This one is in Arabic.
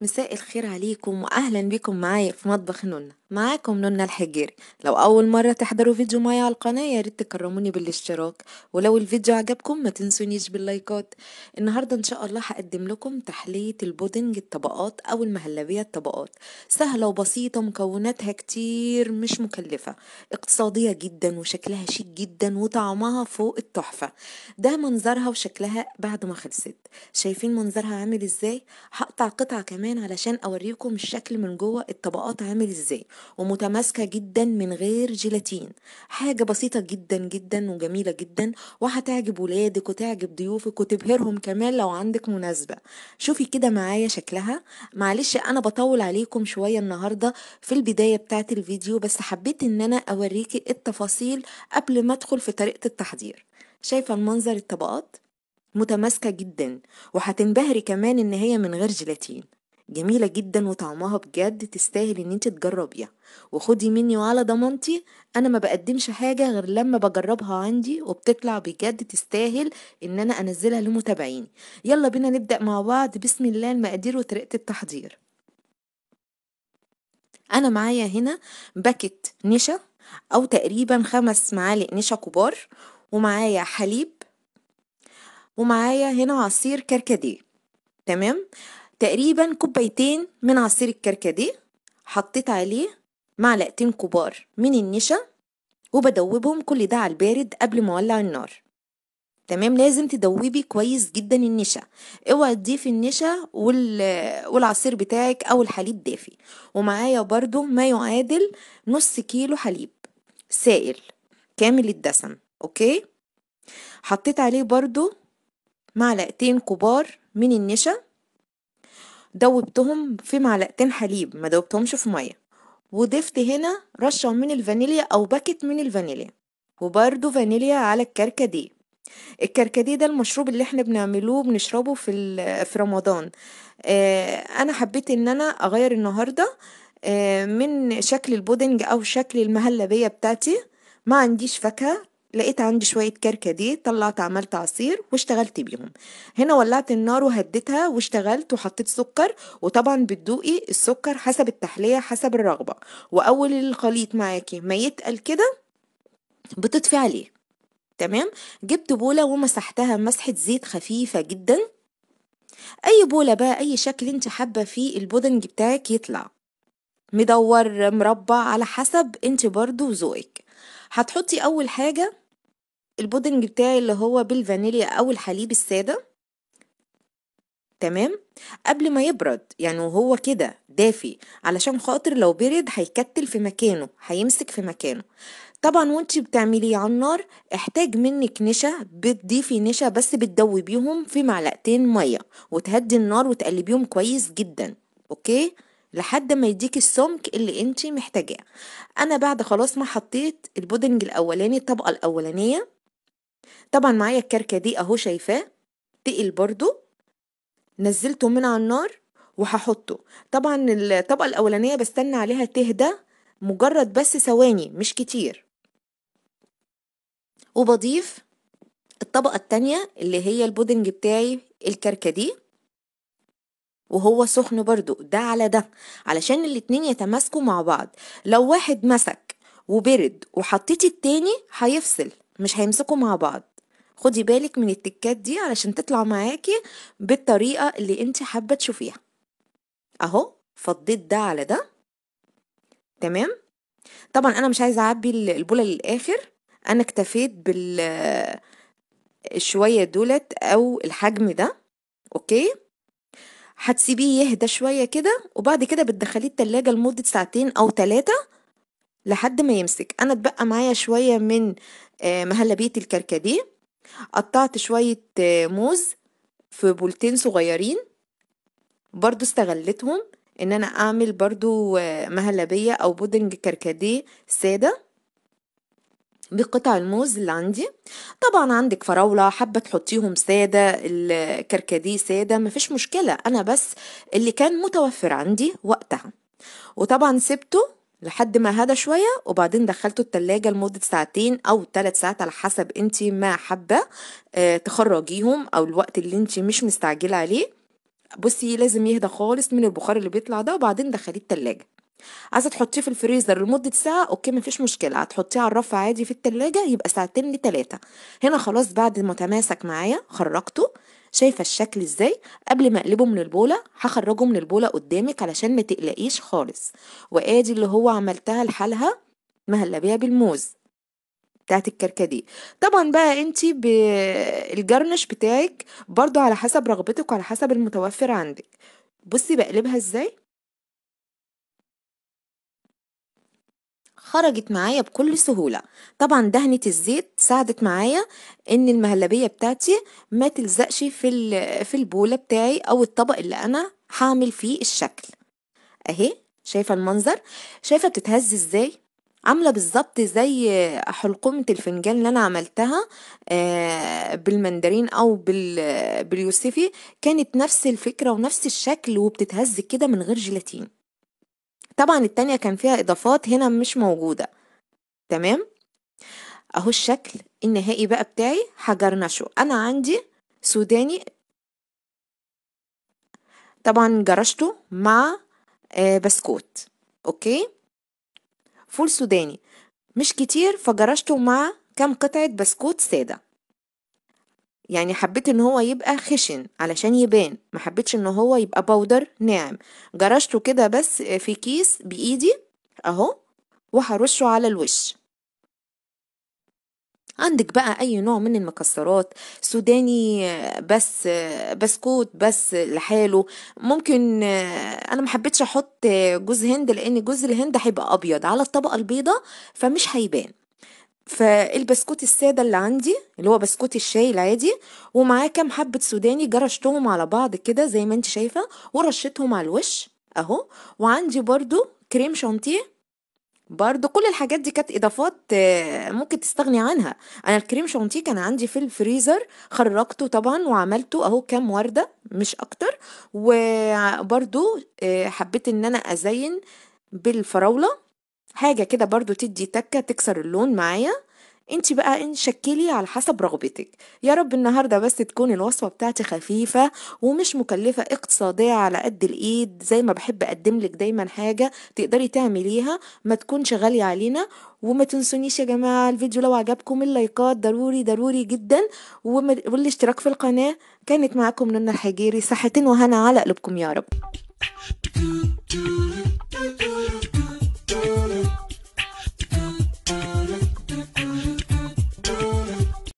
مساء الخير عليكم واهلا بكم معايا في مطبخ نونا معاكم نونا الحجيري لو اول مره تحضروا فيديو معايا على القناه يا ريت تكرموني بالاشتراك ولو الفيديو عجبكم ما تنسونيش باللايكات النهارده ان شاء الله هقدم لكم تحليه البودنج الطبقات او المهلبيه الطبقات سهله وبسيطه مكوناتها كتير مش مكلفه اقتصاديه جدا وشكلها شيك جدا وطعمها فوق التحفه ده منظرها وشكلها بعد ما خلصت شايفين منظرها عامل ازاي هقطع قطعه كمان كمان علشان اوريكم الشكل من جوه الطبقات عامل ازاي ومتماسكه جدا من غير جيلاتين حاجه بسيطه جدا جدا وجميله جدا وهتعجب ولادك وتعجب ضيوفك وتبهرهم كمان لو عندك مناسبه شوفي كده معايا شكلها معلش انا بطول عليكم شويه النهارده في البدايه بتاعه الفيديو بس حبيت ان انا اوريكي التفاصيل قبل ما ادخل في طريقه التحضير شايفه المنظر الطبقات متماسكة جدا وهتنبهري كمان إن هي من غير جيلاتين جميلة جدا وطعمها بجد تستاهل ان انت تجربيها وخدي مني وعلى ضمانتي انا ما بقدمش حاجة غير لما بجربها عندي وبتطلع بجد تستاهل ان انا انزلها لمتابعيني يلا بينا نبدأ مع بعض بسم الله المقادير وطريقة التحضير انا معايا هنا باكت نشا او تقريبا خمس معالق نشا كبار ومعايا حليب ومعايا هنا عصير كركديه تمام تقريبا كوبايتين من عصير الكركديه حطيت عليه معلقتين كبار من النشا وبدوبهم كل ده على البارد قبل ما اولع النار تمام لازم تدوبي كويس جدا النشا اوعي تضيفي النشا والعصير بتاعك او الحليب دافي ومعايا برضو ما يعادل نص كيلو حليب سائل كامل الدسم اوكي حطيت عليه برضو معلقتين كبار من النشا دوبتهم في معلقتين حليب ما دوبتهمش في ميه وضفت هنا رشة من الفانيليا أو باكت من الفانيليا وبرده فانيليا على الكركديه الكركديه ده المشروب اللي احنا بنعملوه بنشربه في في رمضان اه انا حبيت ان انا اغير النهارده اه من شكل البودنج او شكل المهلبيه بتاعتي ما عنديش فاكهه لقيت عندي شوية كركديه طلعت عملت عصير واشتغلت بيهم هنا ولعت النار وهديتها واشتغلت وحطيت سكر وطبعا بتدوقي السكر حسب التحلية حسب الرغبة وأول الخليط معاكي ما يتقل كده بتطفي عليه تمام جبت بولة ومسحتها مسحة زيت خفيفة جدا أي بولة بقى أي شكل انت حابة فيه البودنج بتاعك يطلع مدور مربع على حسب انت برضو ذوقك هتحطي اول حاجه البودنج بتاعي اللي هو بالفانيليا او الحليب الساده تمام قبل ما يبرد يعني وهو كده دافي علشان خاطر لو برد هيكتل في مكانه هيمسك في مكانه طبعا وانت بتعمليه على النار احتاج منك نشا بتضيفي نشا بس بتدوبيهم بيهم في معلقتين ميه وتهدي النار وتقلبيهم كويس جدا اوكي لحد ما يديك السمك اللي انت محتاجاه انا بعد خلاص ما حطيت البودنج الاولاني الطبقه الاولانيه طبعا معايا الكركة دي اهو شايفاه تقل برضو نزلته من على النار وهحطه طبعا الطبقة الاولانية بستنى عليها تهدى مجرد بس ثواني مش كتير وبضيف الطبقة التانية اللي هي البودنج بتاعي الكركة دي وهو سخن برضو ده على ده علشان الاتنين يتماسكوا مع بعض لو واحد مسك وبرد وحطيتي التاني هيفصل مش هيمسكوا مع بعض خدي بالك من التكات دي علشان تطلع معاكي بالطريقة اللي انت حابة تشوفيها اهو فضيت ده على ده تمام طبعا انا مش عايزة اعبي البولة للاخر انا اكتفيت بال شوية دولت او الحجم ده اوكي هتسيبيه يهدى شوية كده وبعد كده بتدخليه التلاجة لمدة ساعتين او ثلاثة لحد ما يمسك انا اتبقى معايا شوية من آه، مهلبية الكركديه قطعت شوية آه، موز في بولتين صغيرين برضو استغلتهم ان انا اعمل برضو آه، مهلبية او بودنج كركديه سادة بقطع الموز اللي عندي طبعا عندك فراولة حابة تحطيهم سادة الكركديه سادة مفيش مشكلة أنا بس اللي كان متوفر عندي وقتها وطبعا سبته لحد ما هدى شوية وبعدين دخلته التلاجة لمدة ساعتين أو ثلاث ساعات على حسب أنت ما حابة آه، تخرجيهم أو الوقت اللي أنت مش مستعجلة عليه بصي لازم يهدى خالص من البخار اللي بيطلع ده وبعدين دخليه التلاجة عايزه تحطيه في الفريزر لمده ساعه اوكي مفيش مشكله هتحطيه على الرف عادي في التلاجة يبقى ساعتين لتلاتة هنا خلاص بعد ما تماسك معايا خرجته شايفه الشكل ازاي قبل ما اقلبه من البوله هخرجه من البوله قدامك علشان ما تقلقيش خالص وادي اللي هو عملتها لحالها مهلبيه بالموز بتاعت الكركديه طبعا بقى انت بالجرنش بتاعك برضو على حسب رغبتك وعلى حسب المتوفر عندك بصي بقلبها ازاي خرجت معايا بكل سهولة طبعا دهنة الزيت ساعدت معايا ان المهلبية بتاعتي ما تلزقش في, في البولة بتاعي او الطبق اللي انا هعمل فيه الشكل اهي شايفة المنظر شايفة بتتهز ازاي عامله بالظبط زي حلقومه الفنجان اللي انا عملتها آه، بالمندرين او باليوسفي كانت نفس الفكره ونفس الشكل وبتتهز كده من غير جيلاتين طبعا التانية كان فيها إضافات هنا مش موجودة تمام أهو الشكل النهائي بقى بتاعي هجرنشه أنا عندي سوداني طبعا جرشته مع آه، بسكوت أوكي فول سوداني مش كتير فجرشته مع كام قطعة بسكوت سادة يعني حبيت ان هو يبقى خشن علشان يبان ما حبيتش ان هو يبقى بودر ناعم جرشته كده بس في كيس بايدي اهو وهرشه على الوش عندك بقى اي نوع من المكسرات سوداني بس بسكوت بس لحاله ممكن انا ما حبيتش احط جوز هند لان جوز الهند هيبقى ابيض على الطبقه البيضه فمش هيبان فالبسكوت الساده اللي عندي اللي هو بسكوت الشاي العادي ومعاه كام حبه سوداني جرشتهم على بعض كده زي ما انت شايفه ورشيتهم على الوش اهو وعندي برضو كريم شانتيه برضو كل الحاجات دي كانت اضافات آه، ممكن تستغني عنها انا الكريم شانتيه كان عندي في الفريزر خرجته طبعا وعملته اهو كام ورده مش اكتر وبرضو آه، حبيت ان انا ازين بالفراوله حاجة كده برضو تدي تكة تكسر اللون معايا انت بقى ان شكلي على حسب رغبتك يا رب النهاردة بس تكون الوصفة بتاعتي خفيفة ومش مكلفة اقتصادية على قد الايد زي ما بحب اقدم لك دايما حاجة تقدري تعمليها ما تكونش غالية علينا وما تنسونيش يا جماعة الفيديو لو عجبكم اللايكات ضروري ضروري جدا والاشتراك في القناة كانت معاكم نونا الحجيري صحتين وهنا على قلوبكم يا رب